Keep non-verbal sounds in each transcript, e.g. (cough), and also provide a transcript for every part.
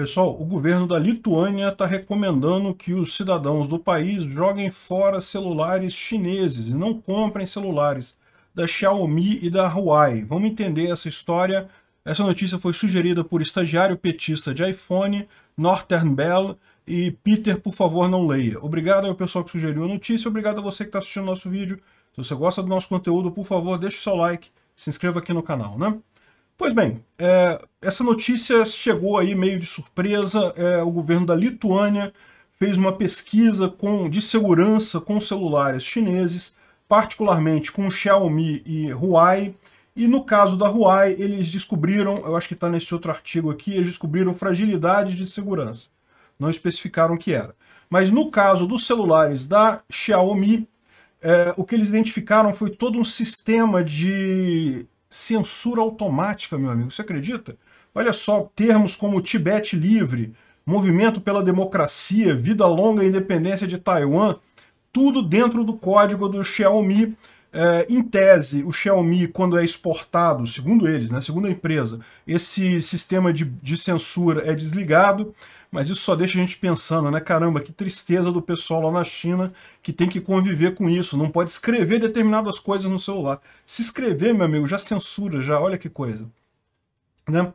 Pessoal, o governo da Lituânia está recomendando que os cidadãos do país joguem fora celulares chineses e não comprem celulares da Xiaomi e da Huawei. Vamos entender essa história. Essa notícia foi sugerida por estagiário petista de iPhone, Northern Bell e Peter, por favor, não leia. Obrigado ao pessoal que sugeriu a notícia, obrigado a você que está assistindo nosso vídeo. Se você gosta do nosso conteúdo, por favor, deixe o seu like, se inscreva aqui no canal, né? Pois bem, é, essa notícia chegou aí meio de surpresa. É, o governo da Lituânia fez uma pesquisa com, de segurança com celulares chineses, particularmente com Xiaomi e Huawei. E no caso da Huawei, eles descobriram, eu acho que está nesse outro artigo aqui, eles descobriram fragilidades de segurança. Não especificaram o que era. Mas no caso dos celulares da Xiaomi, é, o que eles identificaram foi todo um sistema de censura automática, meu amigo. Você acredita? Olha só, termos como Tibete livre, movimento pela democracia, vida longa e independência de Taiwan, tudo dentro do código do Xiaomi é, em tese, o Xiaomi, quando é exportado, segundo eles, né, segundo a empresa, esse sistema de, de censura é desligado, mas isso só deixa a gente pensando, né? Caramba, que tristeza do pessoal lá na China que tem que conviver com isso, não pode escrever determinadas coisas no celular. Se escrever, meu amigo, já censura, já, olha que coisa. Né?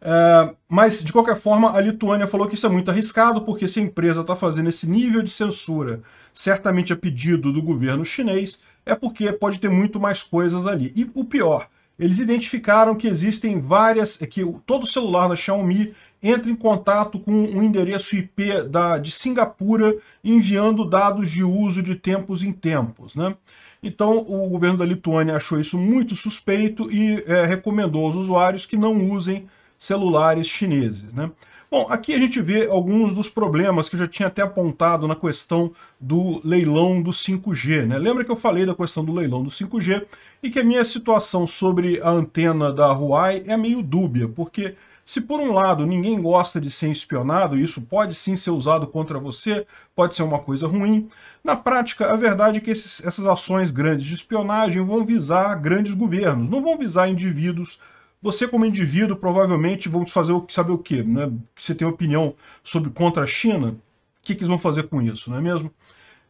É, mas, de qualquer forma, a Lituânia falou que isso é muito arriscado, porque se a empresa está fazendo esse nível de censura, certamente a é pedido do governo chinês, é porque pode ter muito mais coisas ali. E o pior, eles identificaram que existem várias, que todo celular da Xiaomi entra em contato com um endereço IP da, de Singapura, enviando dados de uso de tempos em tempos. Né? Então o governo da Lituânia achou isso muito suspeito e é, recomendou aos usuários que não usem celulares chineses. Né? Bom, aqui a gente vê alguns dos problemas que eu já tinha até apontado na questão do leilão do 5G. Né? Lembra que eu falei da questão do leilão do 5G e que a minha situação sobre a antena da Huawei é meio dúbia, porque se por um lado ninguém gosta de ser espionado, isso pode sim ser usado contra você, pode ser uma coisa ruim, na prática a verdade é que esses, essas ações grandes de espionagem vão visar grandes governos, não vão visar indivíduos você, como indivíduo, provavelmente vão fazer o, saber o quê? Né? Você tem opinião sobre contra a China? O que, que eles vão fazer com isso, não é mesmo?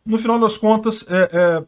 No final das contas, é, é,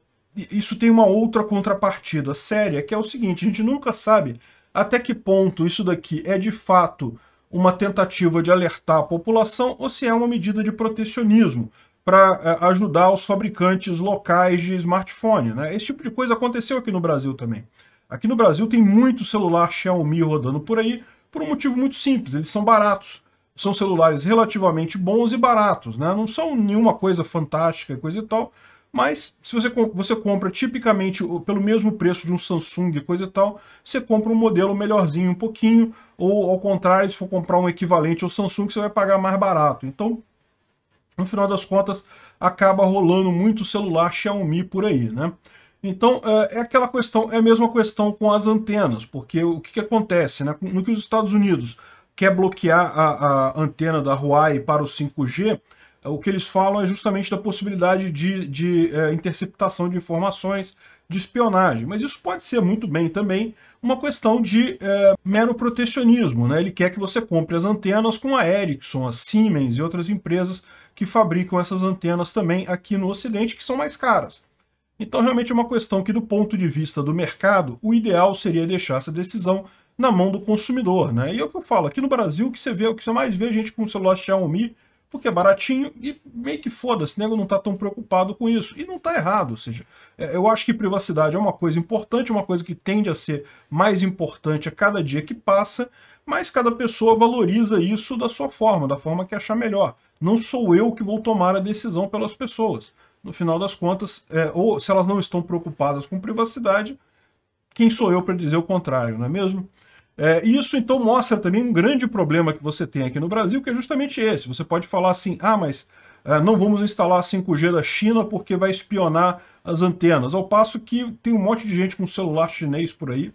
isso tem uma outra contrapartida séria, que é o seguinte, a gente nunca sabe até que ponto isso daqui é de fato uma tentativa de alertar a população ou se é uma medida de protecionismo para é, ajudar os fabricantes locais de smartphone. Né? Esse tipo de coisa aconteceu aqui no Brasil também. Aqui no Brasil tem muito celular Xiaomi rodando por aí, por um é. motivo muito simples, eles são baratos. São celulares relativamente bons e baratos, né? Não são nenhuma coisa fantástica, coisa e tal, mas se você, você compra tipicamente pelo mesmo preço de um Samsung e coisa e tal, você compra um modelo melhorzinho um pouquinho, ou ao contrário, se for comprar um equivalente ao Samsung, você vai pagar mais barato. Então, no final das contas, acaba rolando muito celular Xiaomi por aí, né? Então, eh, é aquela questão, é a mesma questão com as antenas, porque o que, que acontece, né? No que os Estados Unidos quer bloquear a, a, antena da Huawei para o 5G, eh, o que eles falam é justamente da possibilidade de, de é, interceptação de informações, de espionagem. Mas isso pode ser muito bem também uma questão de é, mero protecionismo. Né? Ele quer que você compre as antenas com a Ericsson, a Siemens e outras empresas que fabricam essas antenas também aqui no Ocidente, que são mais caras. Então, realmente é uma questão que, do ponto de vista do mercado, o ideal seria deixar essa decisão na mão do consumidor. Né? E é o que eu falo, aqui no Brasil, o que você vê, o que você mais vê é gente com o celular Xiaomi, porque é baratinho e meio que foda-se, nego né? não está tão preocupado com isso. E não está errado, ou seja, é, eu acho que privacidade é uma coisa importante, uma coisa que tende a ser mais importante a cada dia que passa, mas cada pessoa valoriza isso da sua forma, da forma que achar melhor. Não sou eu que vou tomar a decisão pelas pessoas no final das contas, é, ou se elas não estão preocupadas com privacidade, quem sou eu para dizer o contrário, não é mesmo? É, isso então mostra também um grande problema que você tem aqui no Brasil, que é justamente esse. Você pode falar assim, ah, mas é, não vamos instalar 5G da China porque vai espionar as antenas. Ao passo que tem um monte de gente com celular chinês por aí,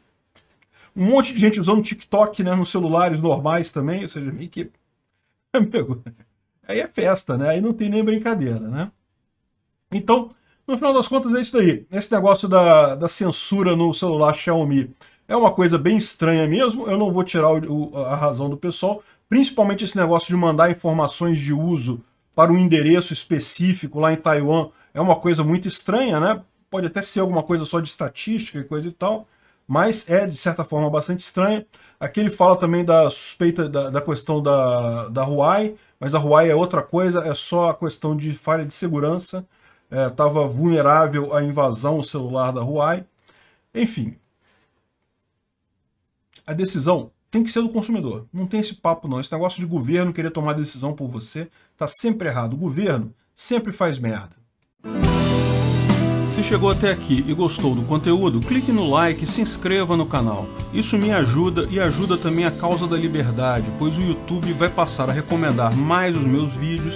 um monte de gente usando TikTok né, nos celulares normais também, ou seja, meio que. (laughs) Amigo, aí é festa, né? Aí não tem nem brincadeira, né? Então, no final das contas, é isso daí. Esse negócio da, da censura no celular Xiaomi é uma coisa bem estranha mesmo. Eu não vou tirar o, o, a razão do pessoal, principalmente esse negócio de mandar informações de uso para um endereço específico lá em Taiwan. É uma coisa muito estranha, né? Pode até ser alguma coisa só de estatística e coisa e tal, mas é, de certa forma, bastante estranha. Aqui ele fala também da suspeita da, da questão da, da Huawei, mas a Huawei é outra coisa, é só a questão de falha de segurança estava é, vulnerável à invasão celular da Huawei. Enfim, a decisão tem que ser do consumidor. Não tem esse papo não. Esse negócio de governo querer tomar decisão por você está sempre errado. O governo sempre faz merda. Se chegou até aqui e gostou do conteúdo, clique no like e se inscreva no canal. Isso me ajuda e ajuda também a causa da liberdade, pois o YouTube vai passar a recomendar mais os meus vídeos